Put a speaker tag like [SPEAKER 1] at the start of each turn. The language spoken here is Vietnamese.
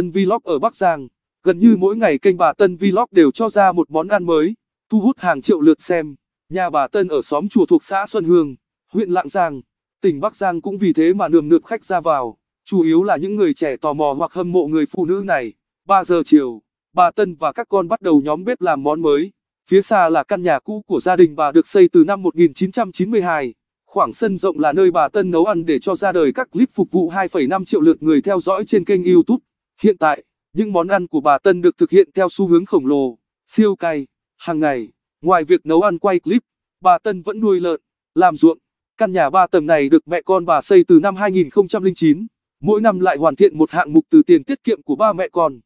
[SPEAKER 1] Tân Vlog ở Bắc Giang. Gần như mỗi ngày kênh bà Tân Vlog đều cho ra một món ăn mới, thu hút hàng triệu lượt xem. Nhà bà Tân ở xóm chùa thuộc xã Xuân Hương, huyện Lạng Giang, tỉnh Bắc Giang cũng vì thế mà nườm nượp khách ra vào, chủ yếu là những người trẻ tò mò hoặc hâm mộ người phụ nữ này. 3 giờ chiều, bà Tân và các con bắt đầu nhóm bếp làm món mới. Phía xa là căn nhà cũ của gia đình bà được xây từ năm 1992. Khoảng sân rộng là nơi bà Tân nấu ăn để cho ra đời các clip phục vụ 2,5 triệu lượt người theo dõi trên kênh YouTube. Hiện tại, những món ăn của bà Tân được thực hiện theo xu hướng khổng lồ, siêu cay. Hàng ngày, ngoài việc nấu ăn quay clip, bà Tân vẫn nuôi lợn, làm ruộng. Căn nhà ba tầng này được mẹ con bà xây từ năm 2009, mỗi năm lại hoàn thiện một hạng mục từ tiền tiết kiệm của ba mẹ con.